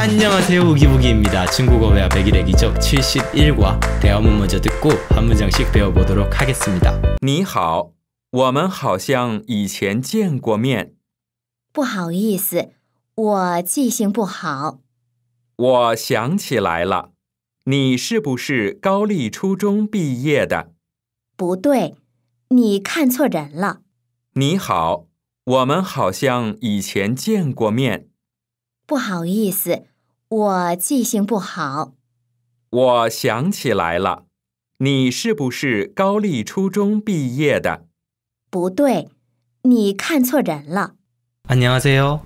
안녕하세요기부기입니다중국어매일레기족71과대화문먼저듣고한문장씩배워보도록하겠습니다你好，我们好像以前见过面。不好意思，我记性不好。我想起来了，你是不是高丽初中毕业的？不对，你看错人了。你好，我们好像以前见过面。不好意思。我记性不好。我想起来了，你是不是高丽初中毕业的？不对，你看错人了。안녕하세요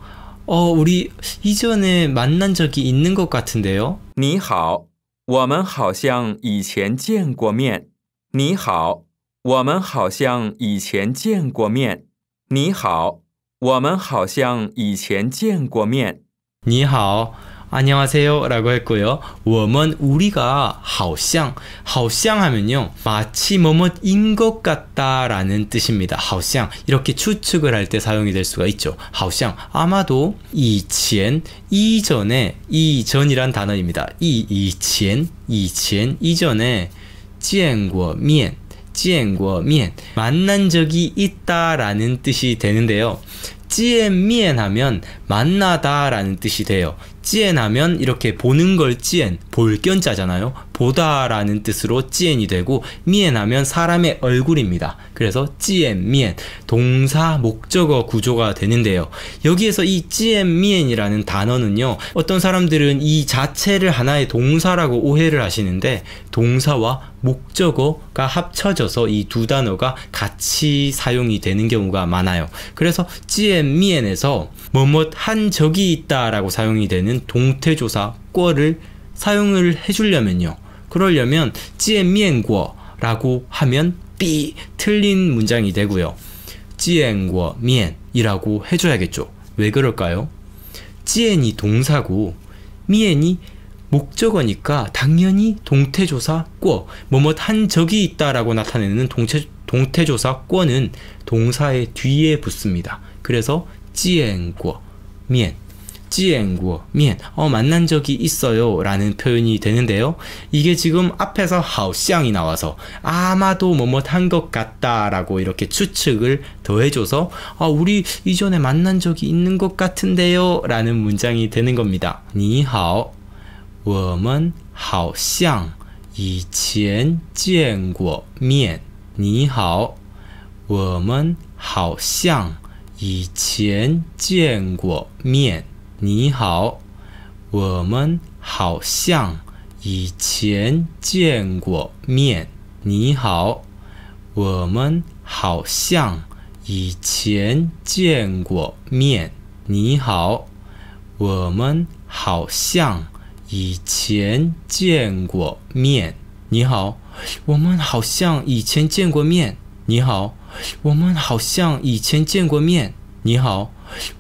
어우리이전에만난적이있는것같은데요你好，我们好像以前见过面。你好，我们好像以前见过面。你好，我们好像以前见过面。你好。 안녕하세요 라고 했고요. 워먼 우리가 하오샹 하好샹 하면요. 마치 뭐뭐인 것 같다 라는 뜻입니다. 하好샹 이렇게 추측을 할 때 사용이 될 수가 있죠. 하好샹 아마도 이치엔 이전에 이전이란 단어입니다. 이 이치엔 이치엔 이전에 찌엔과 见过面과 미엔 만난 적이 있다라는 뜻이 되는데요. 미엔 하면 만나다라는 뜻이 돼요. 찌엔하면 이렇게 보는 걸 찌엔, 볼견자잖아요. 보다라는 뜻으로 찌엔이 되고 미엔하면 사람의 얼굴입니다. 그래서 찌엔, 미엔, 동사 목적어 구조가 되는데요. 여기에서 이 찌엔, 미엔이라는 단어는요. 어떤 사람들은 이 자체를 하나의 동사라고 오해를 하시는데 동사와 목적어가 합쳐져서 이 두 단어가 같이 사용이 되는 경우가 많아요. 그래서 지엔미엔에서 뭐뭇한 적이 있다라고 사용이 되는 동태조사 꿔를 사용을 해주려면요. 그러려면 지엔미엔궈라고 하면 삐 틀린 문장이 되고요. 지엔궈미엔이라고 해줘야겠죠. 왜 그럴까요? 지엔이 동사고 미엔이 목적어니까 당연히 동태조사 꿔 뭐뭐 한 적이 있다라고 나타내는 동체, 동태조사 꿔는 동사의 뒤에 붙습니다. 그래서 찌앵꾸어면 찌엔구어 면 어, 만난 적이 있어요 라는 표현이 되는데요. 이게 지금 앞에서 하우오앙이 나와서 아마도 뭐뭐 한 것 같다 라고 이렇게 추측을 더해줘서 아 우리 이전에 만난 적이 있는 것 같은데요 라는 문장이 되는 겁니다. 니하오 我们好像以前见过面。你好。我们好像以前见过面。你好。我们好像以前见过面。你好。我们好像以前见过面。你好。我们好像。以前见过面，你好。我们好像以前见过面，你好。我们好像以前见过面，你好。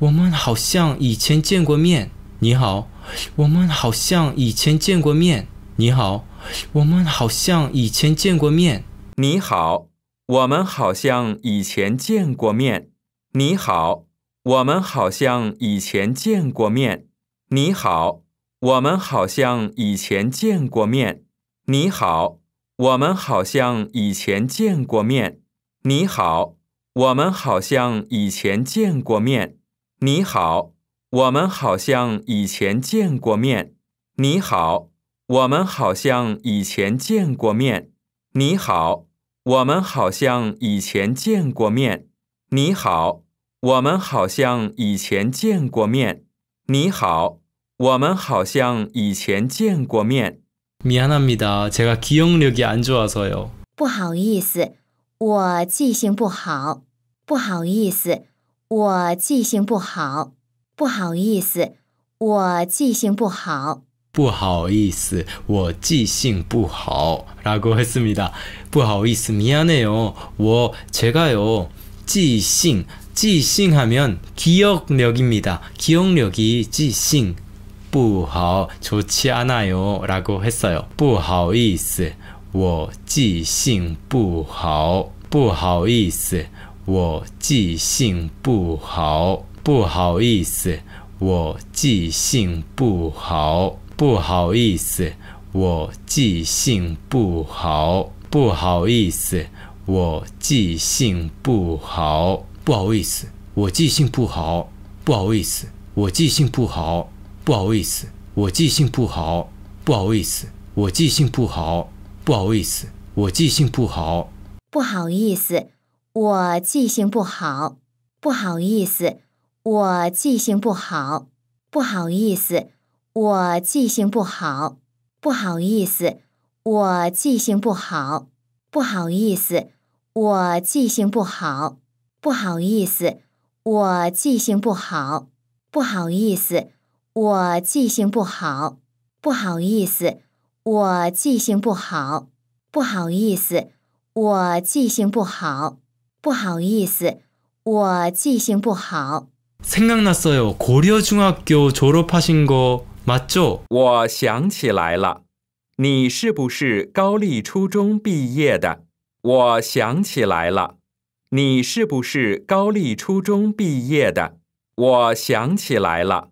我们好像以前见过面，你好。我们好像以前见过面，你好。我们好像以前见过面，你好。我们好像以前见过面，你好。我们好像以前见过面，你好。我们好像以前见过面，你好。我们好像以前见过面，你好。我们好像以前见过面，你好。我们好像以前见过面，你好。我们好像以前见过面，你好。我们好像以前见过面，你好。我们好像以前见过面，你好。我们好像以前见过面。미안합니다제가기억력이안좋아서요不好意思，我记性不好。不好意思，我记性不好。不好意思，我记性不好。라고했습니다不好意思，미안해요我제가요지싱지싱하면기억력입니다기억력이지싱不好，조不好意思，라고했어 요。 不好意思，我记性不好。不好意思，我记性不好。不好意思，我记性不好。不好意思，我记性不好。不好意思，我记性不好。不好意思，我记性不好。不好意思，我记性不好。不好意思，我记性不好。不好意思，我记性不好。不好意思，我记性不好。不好意思，我记性不好。不好意思，我记性不好。不好意思，我记性不好。不好意思，我记性不好。不好意思。我记性不不好。好意思。我记性不好，不好意思。我记性不好，不好意思。我记性不好，不好意思。我记性不好。생각났어요고려중학교졸업하신거맞죠我想起来了，你是不是高丽初中毕业的？我想起来了，你是不是高丽初中毕业的？我想起来了。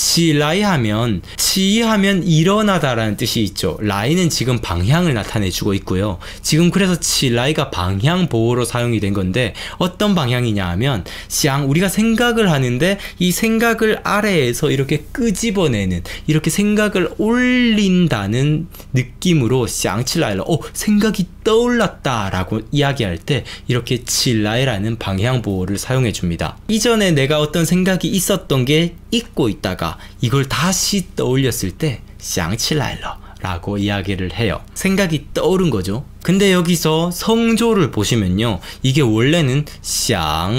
지라이 하면 지하면 일어나다라는 뜻이 있죠. 라이는 지금 방향을 나타내 주고 있고요. 지금 그래서 지라이가 방향 보호로 사용이 된 건데 어떤 방향이냐 하면 시앙 우리가 생각을 하는데 이 생각을 아래에서 이렇게 끄집어내는 이렇게 생각을 올린다는 느낌으로 샹칠라이를 어 생각이 떠올랐다라고 이야기할 때 이렇게 칠라이라는 방향 보호를 사용해 줍니다. 이전에 내가 어떤 생각이 있었던 게 잊고 있다가 이걸 다시 떠올렸을 때샹칠라일러 라고 이야기를 해요. 생각이 떠오른 거죠. 근데 여기서 성조를 보시면요. 이게 원래는 샹,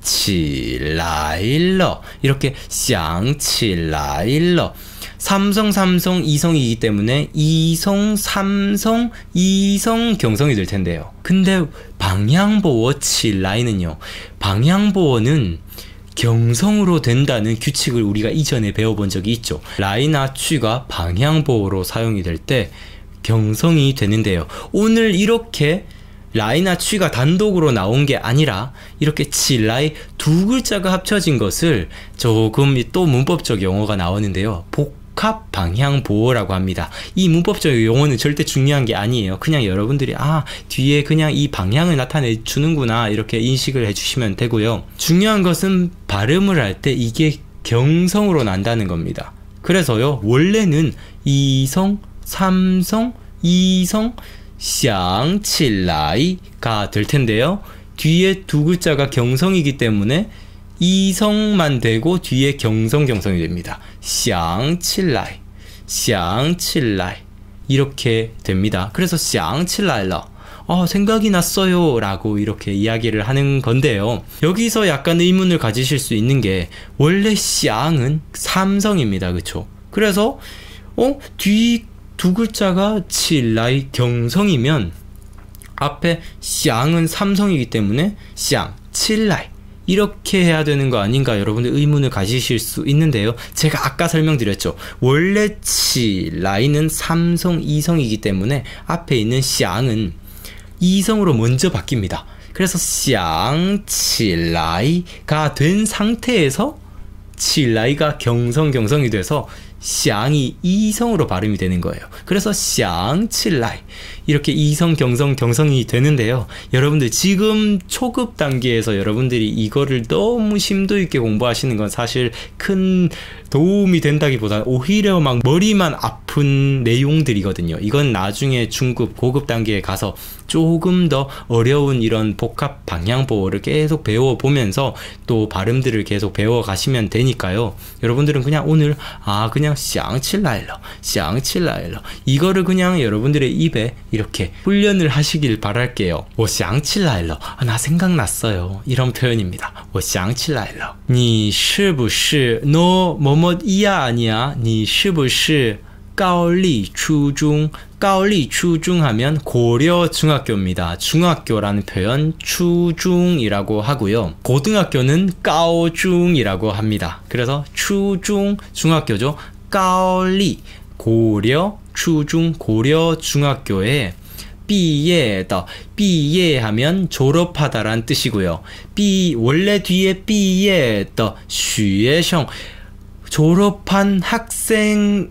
칠라일러 이렇게 샹칠라일러 삼성 삼성 이성이기 때문에 이성 삼성 이성 경성이 될 텐데요. 근데 방향보호 칠라이는요. 방향보호는 경성으로 된다는 규칙을 우리가 이전에 배워본 적이 있죠. 라이나 취가 방향보호로 사용이 될 때 경성이 되는데요. 오늘 이렇게 라이나 취가 단독으로 나온 게 아니라 이렇게 칠라이 두 글자가 합쳐진 것을 조금 또 문법적 용어가 나오는데요. 복합 방향 보호라고 합니다. 이 문법적 용어는 절대 중요한 게 아니에요. 그냥 여러분들이 아 뒤에 그냥 이 방향을 나타내 주는구나 이렇게 인식을 해주시면 되고요. 중요한 것은 발음을 할 때 이게 경성으로 난다는 겁니다. 그래서요, 원래는 이성, 삼성, 이성, 샹칠라이가 될 텐데요. 뒤에 두 글자가 경성이기 때문에 이성만 되고 뒤에 경성 경성이 됩니다. 샹칠라이, 샹칠라이 이렇게 됩니다. 그래서 샹칠라이러 어, 생각이 났어요 라고 이렇게 이야기를 하는 건데요. 여기서 약간 의문을 가지실 수 있는 게 원래 쌍은 삼성입니다. 그쵸? 그래서 어? 뒤 두 글자가 칠라이 경성이면 앞에 쌍은 삼성이기 때문에 쌍, 칠라이 이렇게 해야 되는 거 아닌가 여러분들 의문을 가지실 수 있는데요. 제가 아까 설명드렸죠. 원래 치 라인은 삼성 이성이기 때문에 앞에 있는 쌍은 이성으로 먼저 바뀝니다. 그래서 샹칠라이가 된 상태에서 칠라이가 경성 경성이 돼서 샹이 이성으로 발음이 되는 거예요. 그래서 샹칠라이 이렇게 이성 경성 경성이 되는데요. 여러분들 지금 초급 단계에서 여러분들이 이거를 너무 심도 있게 공부하시는 건 사실 큰 도움이 된다기보다 오히려 막 머리만 아픈 내용들이거든요. 이건 나중에 중급 고급 단계에 가서 조금 더 어려운 이런 복합 방향 보호를 계속 배워 보면서 또 발음들을 계속 배워 가시면 되니 거니까요. 여러분들은 그냥 오늘 아 그냥 샹칠라일러 샹칠라일러 이거를 그냥 여러분들의 입에 이렇게 훈련을 하시길 바랄게요. 샹칠라일러 아, 나 생각났어요. 이런 표현입니다. 我想起来了.你是不是 no 뭐뭐이야 아니야? 니是不是 까올리 추중 까올리 추중 하면 고려 중학교입니다. 중학교라는 표현 추중이라고 하고요. 고등학교는 까오중이라고 합니다. 그래서 추중 중학교죠. 까올리 고려 추중 고려 중학교에 비예다 비예하면 졸업하다란 뜻이고요. 비 원래 뒤에 비예다 슈예성 졸업한 학생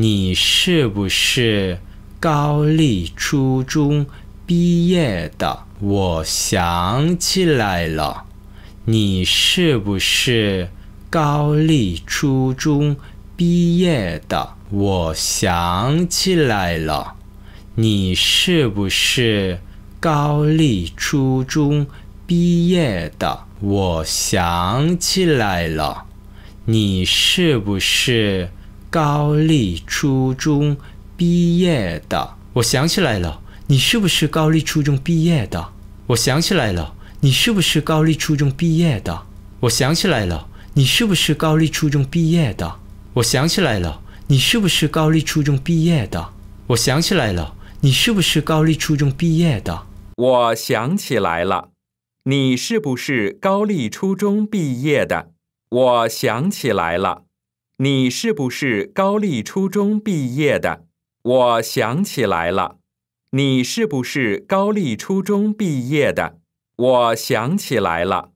你是不是高丽初中毕业的？我想起来了。你是不是高丽初中毕业的？我想起来了。你是不是高丽初中毕业的？我想起来了。你是不是？高丽初中毕业的，我想起来了，你是不是高丽初中毕业的？我想起来了，你是不是高丽初中毕业的？我想起来了，你是不是高丽初中毕业的？我想起来了，你是不是高丽初中毕业的？我想起来了，你是不是高丽初中毕业的？我想起来了，你是不是高丽初中毕业的？我想起来了，你是不是高丽初中毕业的？我想起来了，你是不是高丽初中毕业的？我想起来了。你是不是高丽初中毕业的？我想起来了。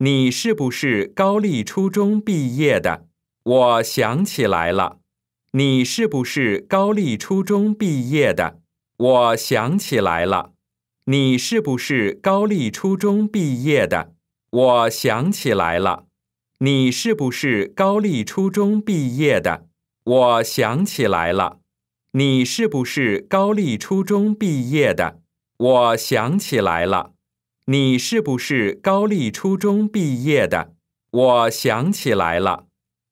你是不是高丽初中毕业的？我想起来了。你是不是高丽初中毕业的？我想起来了。你是不是高丽初中毕业的？我想起来了。你是不是高丽初中毕业的？我想起来了。你是不是高丽初中毕业的？我想起来了。你是不是高丽初中毕业的？我想起来了。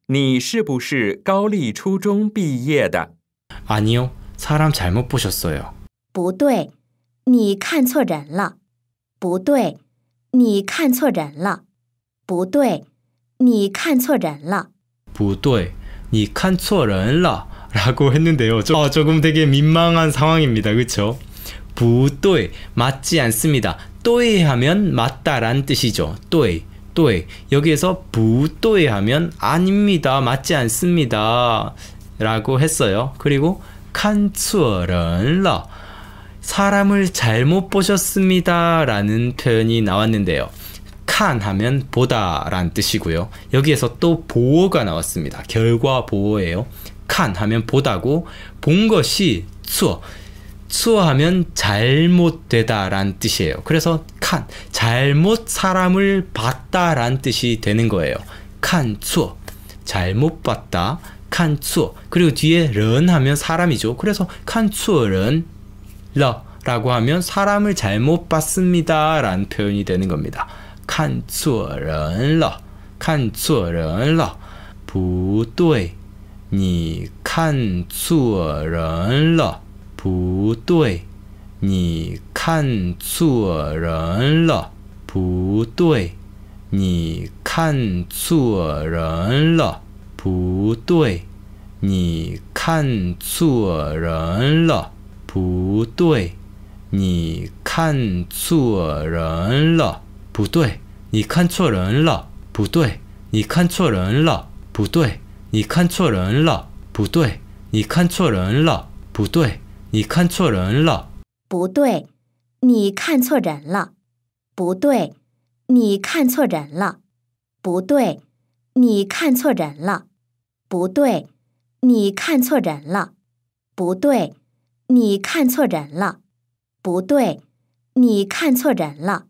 你是不是高丽初中毕业的？아니요사람잘못보셨어요不对，你看错人了。不对，你看错人了。不对。你看错人了。 부대, 你看错人了라고 했는데요. 저, 어, 조금 되게 민망한 상황입니다. 그렇죠? 부대 맞지 않습니다. 또에 하면 맞다란 뜻이죠. 또에 또에 여기에서 부또 하면 아닙니다. 맞지 않습니다. 라고 했어요. 그리고 칸츠어런 사람을 잘못 보셨습니다. 라는 표현이 나왔는데요. 칸 하면 보다란 뜻이고요. 여기에서 또 보어가 나왔습니다. 결과 보어예요. 칸 하면 보다고 본 것이 추어 추어하면 잘못되다란 뜻이에요. 그래서 칸 잘못 사람을 봤다란 뜻이 되는 거예요. 칸 추어 잘못 봤다 칸 추어 그리고 뒤에 런 하면 사람이죠. 그래서 칸추어런러 라고 하면 사람을 잘못 봤습니다 라는 표현이 되는 겁니다. 看错人了，看错人了，不对，你看错人了，不对，你看错人了，不对，你看错人了，不对，你看错人了，不对，你看错人了。不对，你看错人了。不对，你看错人了。不对，你看错人了。不对，你看错人了。不对，你看错人了。不对，你看错人了。不对，你看错人了。不对，你看错人了。不对，你看错人了。不对，你看错人了。不对，你看错人了。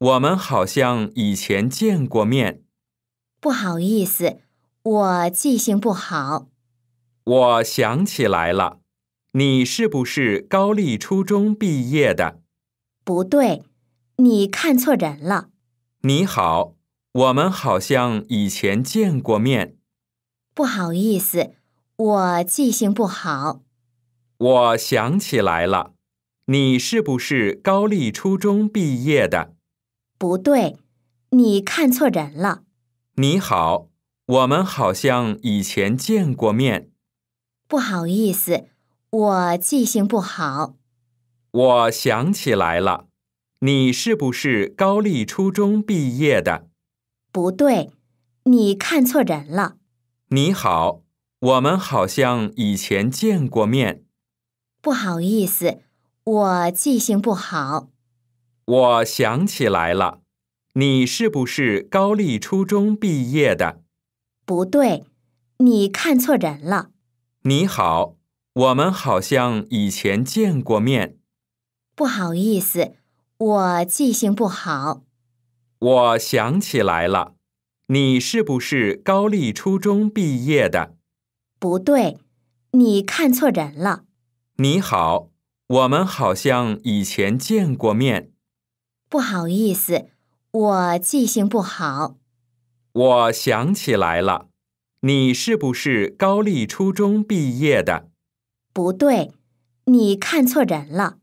我们好像以前见过面。不好意思，我记性不好。我想起来了，你是不是高丽初中毕业的？不对，你看错人了。你好，我们好像以前见过面。不好意思，我记性不好。我想起来了，你是不是高丽初中毕业的？不对，你看错人了。你好，我们好像以前见过面。不好意思，我记性不好。我想起来了，你是不是高丽初中毕业的？不对，你看错人了。你好，我们好像以前见过面。不好意思，我记性不好。我想起来了，你是不是高丽初中毕业的？不对，你看错人了。你好，我们好像以前见过面。不好意思，我记性不好。我想起来了，你是不是高丽初中毕业的？不对，你看错人了。你好，我们好像以前见过面。不好意思，我记性不好。我想起来了，你是不是高丽初中毕业的？不对，你看错人了。